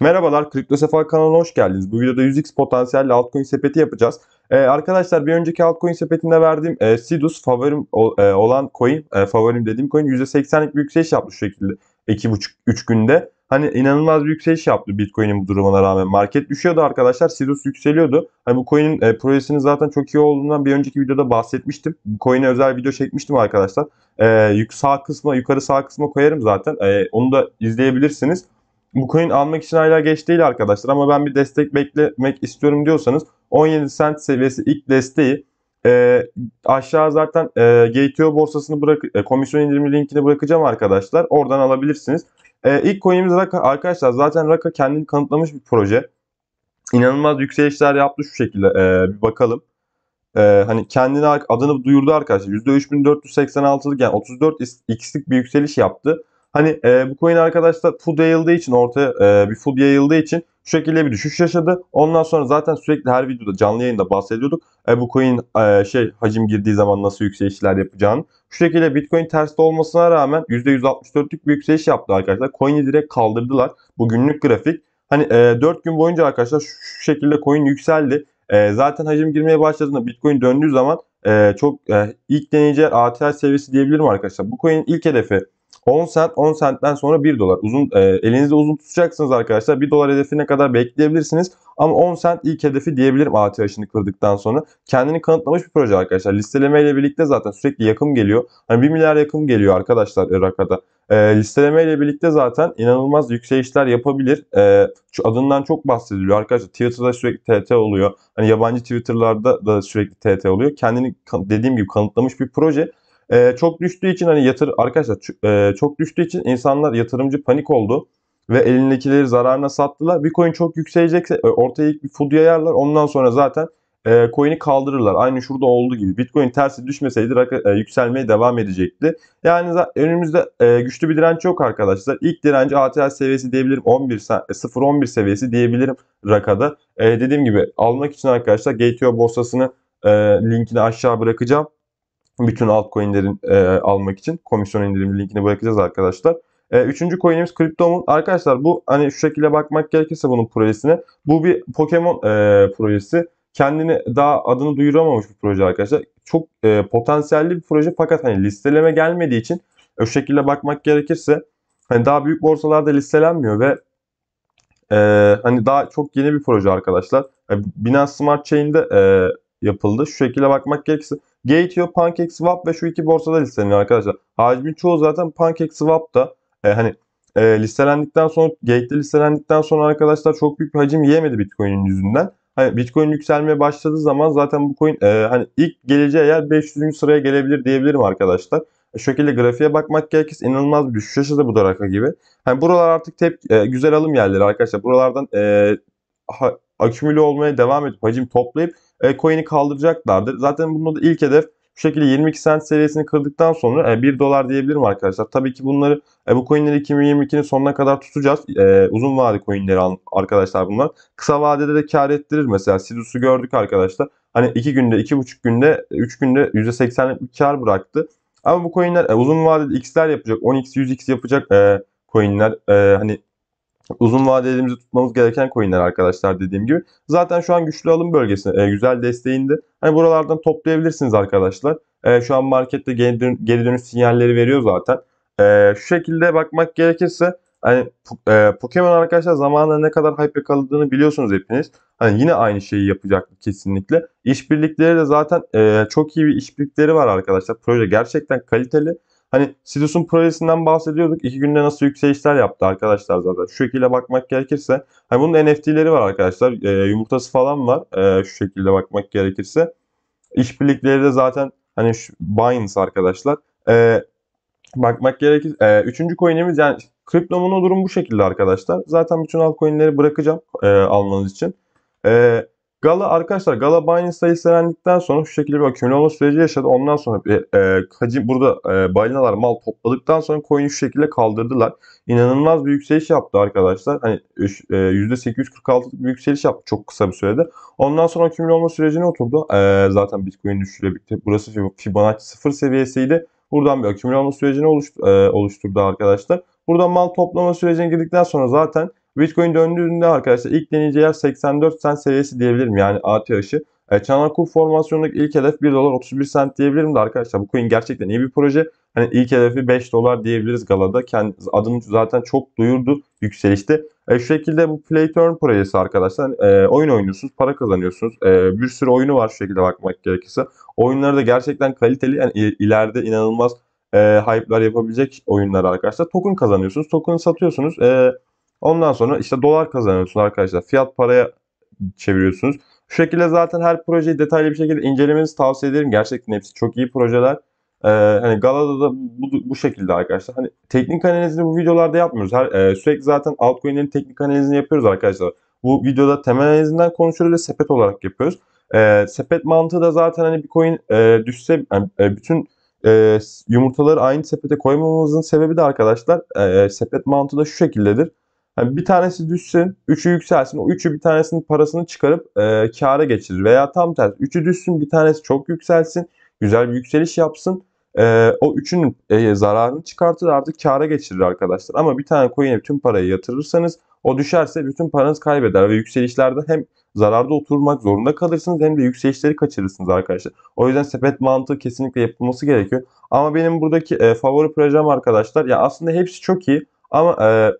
Merhabalar Kripto Kriptosefa kanalına hoş geldiniz. Bu videoda 100x potansiyelli altcoin sepeti yapacağız. Ee, arkadaşlar bir önceki altcoin sepetinde verdiğim e, Sidus favorim o, e, olan coin, e, favorim dediğim coin %80'lik bir yükseliş yapmış şu şekilde 2,5-3 günde. Hani inanılmaz bir yükseliş yaptı Bitcoin'in bu durumuna rağmen. Market düşüyordu arkadaşlar. Sidus yükseliyordu. Hani bu coin'in e, projesinin zaten çok iyi olduğundan bir önceki videoda bahsetmiştim. Bu coin'e özel video çekmiştim arkadaşlar. E, sağ kısma, yukarı sağ kısma koyarım zaten. E, onu da izleyebilirsiniz. Bu coin almak için hala geç değil arkadaşlar ama ben bir destek beklemek istiyorum diyorsanız 17 cent seviyesi ilk desteği e, aşağı zaten e, GTO borsasını bırak e, komisyon indirimi linkini bırakacağım arkadaşlar. Oradan alabilirsiniz. E, ilk coin'imiz Raka arkadaşlar zaten Raka kendini kanıtlamış bir proje. İnanılmaz yükselişler yaptı şu şekilde e, bir bakalım. E, hani kendini adını duyurdu arkadaşlar. %3486'lık yani 34x'lik bir yükseliş yaptı. Hani e, bu coin arkadaşlar food yayıldığı için ortaya e, bir food yayıldığı için şu şekilde bir düşüş yaşadı. Ondan sonra zaten sürekli her videoda canlı yayında bahsediyorduk. E, bu coin e, şey hacim girdiği zaman nasıl yükselişler yapacağını. Şu şekilde Bitcoin terste olmasına rağmen %164'lük bir yükseliş yaptı arkadaşlar. Coin'i direkt kaldırdılar. Bu günlük grafik. Hani e, 4 gün boyunca arkadaşlar şu şekilde coin yükseldi. E, zaten hacim girmeye başladığında Bitcoin döndüğü zaman e, çok e, ilk deneyiciler ATH seviyesi diyebilirim arkadaşlar. Bu coin'in ilk hedefi 10 sent 10 sentten sonra 1 dolar. Uzun e, elinizde uzun tutacaksınız arkadaşlar. 1 dolar hedefine kadar bekleyebilirsiniz. Ama 10 sent ilk hedefi diyebilirim ATH'ını kırdıktan sonra. Kendini kanıtlamış bir proje arkadaşlar. Listeleme ile birlikte zaten sürekli yakım geliyor. Hani 1 milyar yakım geliyor arkadaşlar Irak'ta. E, e, listeleme ile birlikte zaten inanılmaz yükselişler yapabilir. E, şu adından çok bahsediliyor arkadaşlar. Twitter'da sürekli TT oluyor. Hani yabancı Twitter'larda da sürekli TT oluyor. Kendini dediğim gibi kanıtlamış bir proje. E, çok düştüğü için hani yatır arkadaşlar e, çok düştüğü için insanlar yatırımcı panik oldu ve elindekileri zararına sattılar. Bitcoin çok yükselecekse e, ortaya ilk bir food yayarlar. Ondan sonra zaten e, coin'i kaldırırlar. Aynı şurada olduğu gibi. Bitcoin tersi düşmeseydi e, yükselmeye devam edecekti. Yani önümüzde e, güçlü bir direnç yok arkadaşlar. İlk direnci ATH seviyesi diyebilirim. 11 0.11 e, seviyesi diyebilirim rakada. E, dediğim gibi almak için arkadaşlar GTO borsasını e, linkini aşağı bırakacağım. Bütün altcoin'lerin e, almak için komisyon indirimi linkini bırakacağız arkadaşlar. E, üçüncü coin'imiz Cryptomun. Arkadaşlar bu hani şu şekilde bakmak gerekirse bunun projesine. Bu bir Pokemon e, projesi. Kendini daha adını duyuramamış bir proje arkadaşlar. Çok e, potansiyelli bir proje fakat hani listeleme gelmediği için o e, şekilde bakmak gerekirse hani daha büyük borsalarda listelenmiyor ve e, hani daha çok yeni bir proje arkadaşlar. E, Binance Smart Chain'de e, yapıldı. Şu şekilde bakmak gerekirse Gateo, PancakeSwap ve şu iki borsada listeleniyor arkadaşlar. Hacmin çoğu zaten PancakeSwap'ta e, hani e, listelendikten sonra Gate'de listelendikten sonra arkadaşlar çok büyük bir hacim yiyemedi Bitcoin'in yüzünden. Hani Bitcoin yükselmeye başladığı zaman zaten bu coin e, hani ilk geleceği yer 500. sıraya gelebilir diyebilirim arkadaşlar. E, şekilde grafiğe bakmak gerekirse inanılmaz bir düşüş yaşadı bu daraka gibi. Hani buralar artık tep e, güzel alım yerleri arkadaşlar. Buralardan e, ha, akümüle olmaya devam edip hacim toplayıp e, coin'i kaldıracaklardır. Zaten bunun da ilk hedef bu şekilde 22 cent seviyesini kırdıktan sonra e, 1 dolar diyebilirim arkadaşlar. Tabii ki bunları e, bu coinleri 2022'nin sonuna kadar tutacağız. E, uzun vade coinleri arkadaşlar bunlar. Kısa vadede de kar ettirir mesela. Sidus'u gördük arkadaşlar. Hani 2 günde, 2,5 günde, 3 e, günde %80'lik bir kar bıraktı. Ama bu coinler e, uzun vadede x'ler yapacak. 10x, 100x yapacak e, coinler. hani uzun vadelerimizi tutmamız gereken coinler arkadaşlar dediğim gibi. Zaten şu an güçlü alım bölgesi e, güzel desteğinde. Hani buralardan toplayabilirsiniz arkadaşlar. E, şu an markette geri, dön geri dönüş sinyalleri veriyor zaten. E, şu şekilde bakmak gerekirse hani e, Pokemon arkadaşlar zamanla ne kadar hype yakaladığını biliyorsunuz hepiniz. Hani yine aynı şeyi yapacak kesinlikle. İşbirlikleri de zaten e, çok iyi bir işbirlikleri var arkadaşlar. Proje gerçekten kaliteli. Hani Sidus'un projesinden bahsediyorduk. İki günde nasıl yükselişler yaptı arkadaşlar zaten. Şu şekilde bakmak gerekirse. Hani bunun NFT'leri var arkadaşlar. E, yumurtası falan var. E, şu şekilde bakmak gerekirse. İşbirlikleri de zaten hani şu Binance arkadaşlar. E, bakmak gerekir. E, üçüncü coin'imiz yani kriptomono durum bu şekilde arkadaşlar. Zaten bütün altcoin'leri bırakacağım e, almanız için. E, Gala arkadaşlar Gala Binance sayısı elendikten sonra şu şekilde bir akümüle süreci yaşadı. Ondan sonra e, e, hacim burada e, balinalar mal topladıktan sonra coin'i şu şekilde kaldırdılar. İnanılmaz bir yükseliş yaptı arkadaşlar. Hani e, %846'lık bir yükseliş yaptı çok kısa bir sürede. Ondan sonra akümüle olma sürecine oturdu. E, zaten Bitcoin düşüşüyle birlikte burası Fibonacci 0 seviyesiydi. Buradan bir akümüle sürecini oluştu, e, oluşturdu arkadaşlar. Buradan mal toplama sürecine girdikten sonra zaten Bitcoin döndüğünde arkadaşlar ilk deneyeceği yer 84 cent seviyesi diyebilirim yani ATH'ı. E, Çanakkul formasyonundaki ilk hedef 1 dolar 31 cent diyebilirim de arkadaşlar bu coin gerçekten iyi bir proje. Hani ilk hedefi 5 dolar diyebiliriz Gala'da. Kendi, adını zaten çok duyurdu yükselişte. E, şu şekilde bu Play Turn projesi arkadaşlar. E, oyun oynuyorsunuz, para kazanıyorsunuz. E, bir sürü oyunu var şu şekilde bakmak gerekirse. Oyunları da gerçekten kaliteli. Yani ileride inanılmaz e, hype'lar yapabilecek oyunlar arkadaşlar. Token kazanıyorsunuz, token satıyorsunuz. E, Ondan sonra işte dolar kazanıyorsunuz arkadaşlar. Fiyat paraya çeviriyorsunuz. Şu şekilde zaten her projeyi detaylı bir şekilde incelemenizi tavsiye ederim. Gerçekten hepsi çok iyi projeler. Ee, hani Galada da bu, bu şekilde arkadaşlar. Hani teknik analizini bu videolarda yapmıyoruz. Her, e, sürekli zaten altcoin'lerin teknik analizini yapıyoruz arkadaşlar. Bu videoda temel analizinden konuşuyoruz ve sepet olarak yapıyoruz. E, sepet mantığı da zaten hani bir coin e, düşse yani, e, bütün e, yumurtaları aynı sepete koymamızın sebebi de arkadaşlar e, sepet mantığı da şu şekildedir. Yani bir tanesi düşsün, üçü yükselsin. O üçü bir tanesinin parasını çıkarıp e, kâra geçirir. Veya tam tersi üçü düşsün bir tanesi çok yükselsin. Güzel bir yükseliş yapsın. E, o üçünün e, zararını çıkartır artık kâra geçirir arkadaşlar. Ama bir tane coin'e bütün parayı yatırırsanız o düşerse bütün paranız kaybeder. Ve yükselişlerde hem zararda oturmak zorunda kalırsınız hem de yükselişleri kaçırırsınız arkadaşlar. O yüzden sepet mantığı kesinlikle yapılması gerekiyor. Ama benim buradaki e, favori projem arkadaşlar ya aslında hepsi çok iyi ama e,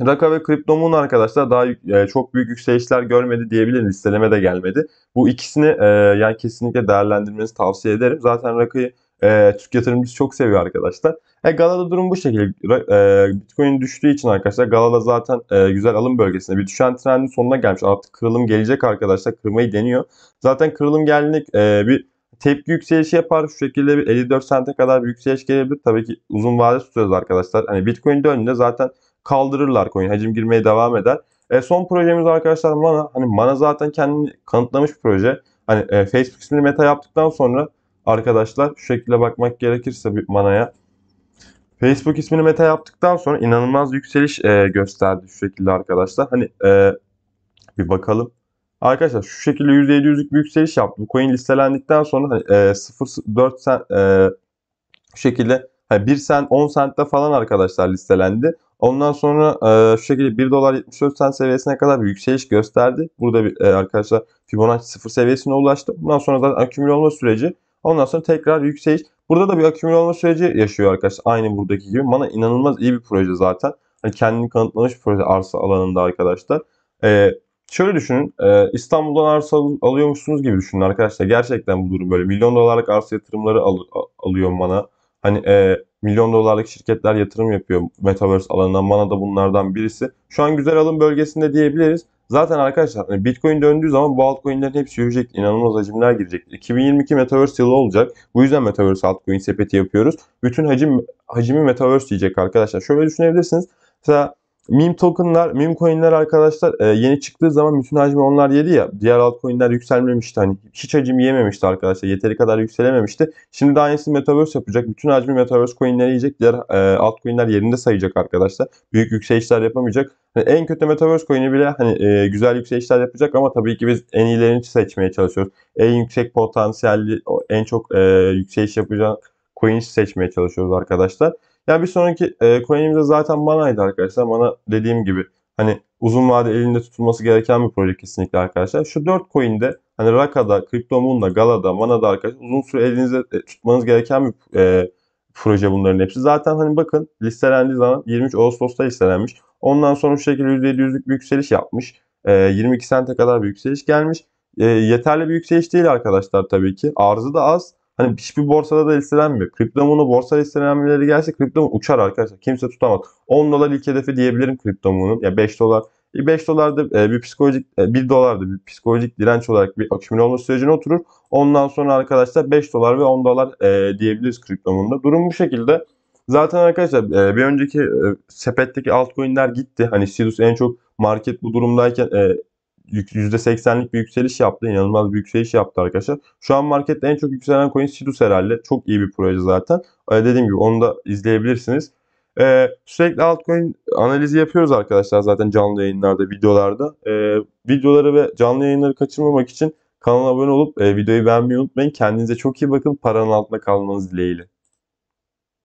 Raka ve Kriptomun arkadaşlar daha e, çok büyük yükselişler görmedi diyebilirim. Listeleme de gelmedi. Bu ikisini e, yani kesinlikle değerlendirmenizi tavsiye ederim. Zaten Raka'yı e, Türk yatırımcısı çok seviyor arkadaşlar. E, Galada durum bu şekilde. E, Bitcoin düştüğü için arkadaşlar Galada zaten e, güzel alım bölgesinde bir düşen trendin sonuna gelmiş. Artık kırılım gelecek arkadaşlar. Kırmayı deniyor. Zaten kırılım geldiğinde e, bir tepki yükselişi yapar. Şu şekilde bir 54 sente kadar bir yükseliş gelebilir. Tabii ki uzun vade tutuyoruz arkadaşlar. Hani Bitcoin döndüğünde zaten kaldırırlar coin. Hacim girmeye devam eder. E, son projemiz arkadaşlar Mana. Hani Mana zaten kendini kanıtlamış bir proje. Hani e, Facebook ismini meta yaptıktan sonra arkadaşlar şu şekilde bakmak gerekirse bir Mana'ya. Facebook ismini meta yaptıktan sonra inanılmaz yükseliş e, gösterdi şu şekilde arkadaşlar. Hani e, bir bakalım. Arkadaşlar şu şekilde %700'lük bir yükseliş yaptı. Bu coin listelendikten sonra hani, e, 0.4 sen, e, şekilde hani 1 sent 10 sentte falan arkadaşlar listelendi. Ondan sonra e, şu şekilde 1 dolar 74 sen seviyesine kadar bir yükseliş gösterdi. Burada bir, e, arkadaşlar Fibonacci 0 seviyesine ulaştı. Bundan sonra zaten akümüle olma süreci. Ondan sonra tekrar yükseliş. Burada da bir akümüle olma süreci yaşıyor arkadaşlar. Aynı buradaki gibi. Bana inanılmaz iyi bir proje zaten. Hani kendini kanıtlamış bir proje arsa alanında arkadaşlar. E, şöyle düşünün. E, İstanbul'dan arsa alıyormuşsunuz gibi düşünün arkadaşlar. Gerçekten bu durum böyle. Milyon dolarlık arsa yatırımları al alıyorum bana. Hani e, milyon dolarlık şirketler yatırım yapıyor Metaverse alanına. Mana da bunlardan birisi. Şu an güzel alım bölgesinde diyebiliriz. Zaten arkadaşlar hani Bitcoin döndüğü zaman bu altcoin'lerin hepsi yürüyecek. inanılmaz hacimler girecek. 2022 Metaverse yılı olacak. Bu yüzden Metaverse altcoin sepeti yapıyoruz. Bütün hacim hacimi Metaverse diyecek arkadaşlar. Şöyle düşünebilirsiniz. Mesela Meme tokenlar, meme coinler arkadaşlar e, yeni çıktığı zaman bütün hacmi onlar yedi ya. Diğer altcoinler yükselmemişti. Hani hiç hacim yememişti arkadaşlar. Yeteri kadar yükselememişti. Şimdi de aynısı Metaverse yapacak. Bütün hacmi Metaverse coinleri yiyecek. Diğer e, altcoinler yerinde sayacak arkadaşlar. Büyük yükselişler yapamayacak. Hani en kötü Metaverse coin'i bile hani e, güzel yükselişler yapacak ama tabii ki biz en iyilerini seçmeye çalışıyoruz. En yüksek potansiyelli, en çok e, yükseliş yapacak coin seçmeye çalışıyoruz arkadaşlar. Yani bir sonraki e, coin'imiz zaten manaydı arkadaşlar. Mana dediğim gibi hani uzun vade elinde tutulması gereken bir proje kesinlikle arkadaşlar. Şu 4 coin'de hani Raka'da, CryptoMoon'da, Gala'da, Mana'da arkadaşlar uzun süre elinizde e, tutmanız gereken bir e, proje bunların hepsi. Zaten hani bakın listelendiği zaman 23 Ağustos'ta listelenmiş. Ondan sonra şu şekilde %700'lük bir yükseliş yapmış. E, 22 sente kadar bir yükseliş gelmiş. E, yeterli bir yükseliş değil arkadaşlar tabii ki. Arzı da az. Hani hiçbir borsada da listelenmiyor. Kriptomunu borsa listelenmeleri gelse kriptomun uçar arkadaşlar. Kimse tutamaz. 10 dolar ilk hedefi diyebilirim kriptomunun. Ya 5 dolar. 5 e, dolarda e, bir psikolojik 1 e, dolarda bir psikolojik direnç olarak bir akümüle olma sürecine oturur. Ondan sonra arkadaşlar 5 dolar ve 10 dolar diyebiliriz kriptomunda. Durum bu şekilde. Zaten arkadaşlar bir önceki sepetteki altcoin'ler gitti. Hani Sidus en çok market bu durumdayken %80'lik bir yükseliş yaptı. İnanılmaz bir yükseliş yaptı arkadaşlar. Şu an markette en çok yükselen coin Sidus herhalde. Çok iyi bir proje zaten. Ee, dediğim gibi onu da izleyebilirsiniz. Ee, sürekli altcoin analizi yapıyoruz arkadaşlar zaten canlı yayınlarda, videolarda. Ee, videoları ve canlı yayınları kaçırmamak için kanala abone olup e, videoyu beğenmeyi unutmayın. Kendinize çok iyi bakın. Paranın altında kalmanız dileğiyle.